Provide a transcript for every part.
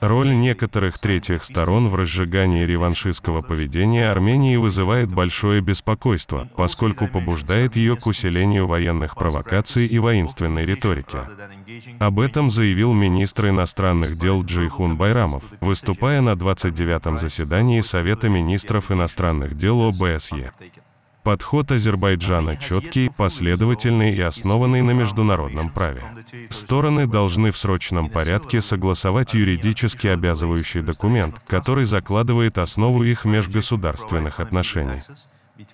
Роль некоторых третьих сторон в разжигании реваншистского поведения Армении вызывает большое беспокойство, поскольку побуждает ее к усилению военных провокаций и воинственной риторики. Об этом заявил министр иностранных дел Джейхун Байрамов, выступая на 29-м заседании Совета министров иностранных дел ОБСЕ. Подход Азербайджана четкий, последовательный и основанный на международном праве. Стороны должны в срочном порядке согласовать юридически обязывающий документ, который закладывает основу их межгосударственных отношений.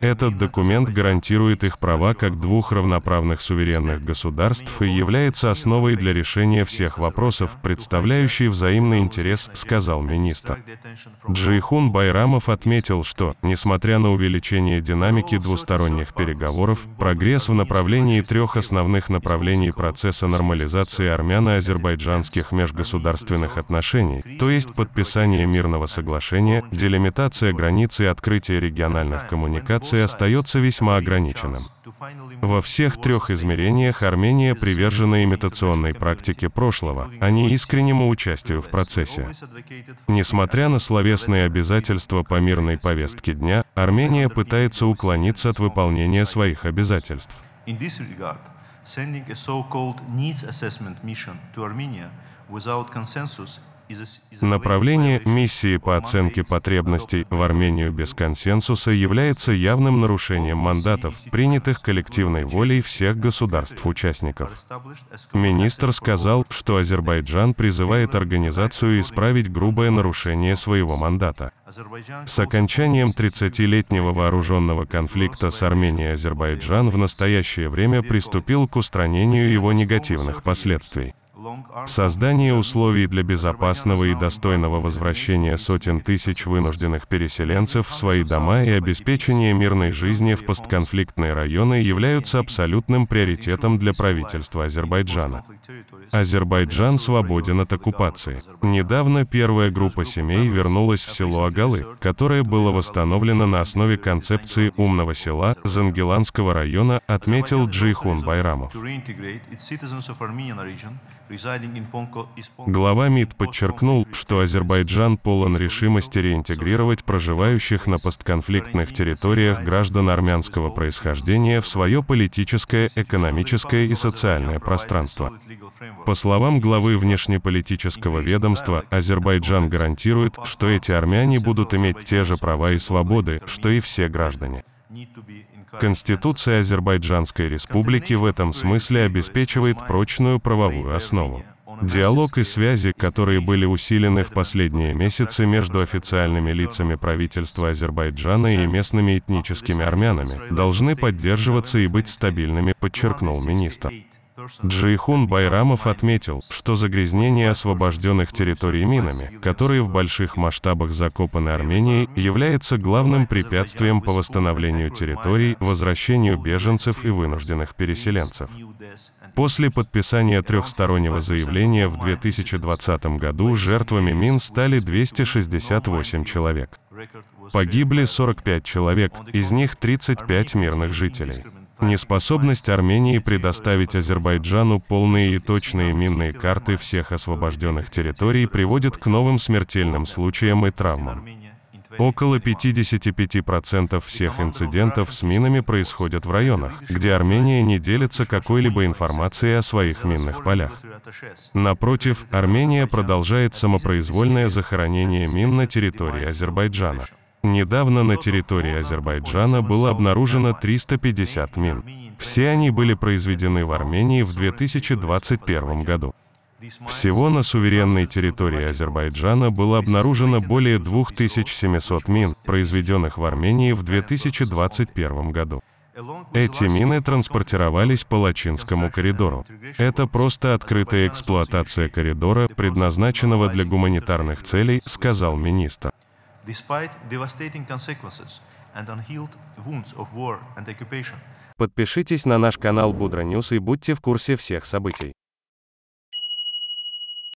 Этот документ гарантирует их права как двух равноправных суверенных государств и является основой для решения всех вопросов, представляющие взаимный интерес, сказал министр. Джейхун Байрамов отметил, что, несмотря на увеличение динамики двусторонних переговоров, прогресс в направлении трех основных направлений процесса нормализации армяно-азербайджанских межгосударственных отношений, то есть подписание мирного соглашения, делимитация границ и открытие региональных коммуникаций, ратификации остается весьма ограниченным. Во всех трех измерениях Армения привержена имитационной практике прошлого, а не искреннему участию в процессе. Несмотря на словесные обязательства по мирной повестке дня, Армения пытается уклониться от выполнения своих обязательств. sending a so-called needs assessment mission to Armenia without consensus Направление миссии по оценке потребностей в Армению без консенсуса является явным нарушением мандатов, принятых коллективной волей всех государств-участников. Министр сказал, что Азербайджан призывает организацию исправить грубое нарушение своего мандата. С окончанием 30-летнего вооруженного конфликта с Арменией Азербайджан в настоящее время приступил к устранению его негативных последствий. Создание условий для безопасного и достойного возвращения сотен тысяч вынужденных переселенцев в свои дома и обеспечение мирной жизни в постконфликтные районы являются абсолютным приоритетом для правительства Азербайджана. Азербайджан свободен от оккупации. Недавно первая группа семей вернулась в село Агалы, которое было восстановлено на основе концепции «умного села» Зангеланского района, отметил Джихун Байрамов. Глава МИД подчеркнул, что Азербайджан полон решимости реинтегрировать проживающих на постконфликтных территориях граждан армянского происхождения в свое политическое, экономическое и социальное пространство. По словам главы внешнеполитического ведомства, Азербайджан гарантирует, что эти армяне будут иметь те же права и свободы, что и все граждане. Конституция Азербайджанской Республики в этом смысле обеспечивает прочную правовую основу. Диалог и связи, которые были усилены в последние месяцы между официальными лицами правительства Азербайджана и местными этническими армянами, должны поддерживаться и быть стабильными, подчеркнул министр. Джейхун Байрамов отметил, что загрязнение освобожденных территорий минами, которые в больших масштабах закопаны Арменией, является главным препятствием по восстановлению территорий, возвращению беженцев и вынужденных переселенцев. После подписания трехстороннего заявления в 2020 году жертвами мин стали 268 человек. Погибли 45 человек, из них 35 мирных жителей. Неспособность Армении предоставить Азербайджану полные и точные минные карты всех освобожденных территорий приводит к новым смертельным случаям и травмам. Около 55% всех инцидентов с минами происходят в районах, где Армения не делится какой-либо информацией о своих минных полях. Напротив, Армения продолжает самопроизвольное захоронение мин на территории Азербайджана. Недавно на территории Азербайджана было обнаружено 350 мин. Все они были произведены в Армении в 2021 году. Всего на суверенной территории Азербайджана было обнаружено более 2700 мин, произведенных в Армении в 2021 году. Эти мины транспортировались по Лачинскому коридору. Это просто открытая эксплуатация коридора, предназначенного для гуманитарных целей, сказал министр despite devastating consequences and unhealed wounds of war and occupation. Подпишитесь на наш канал Будра News и будьте в курсе всех событий.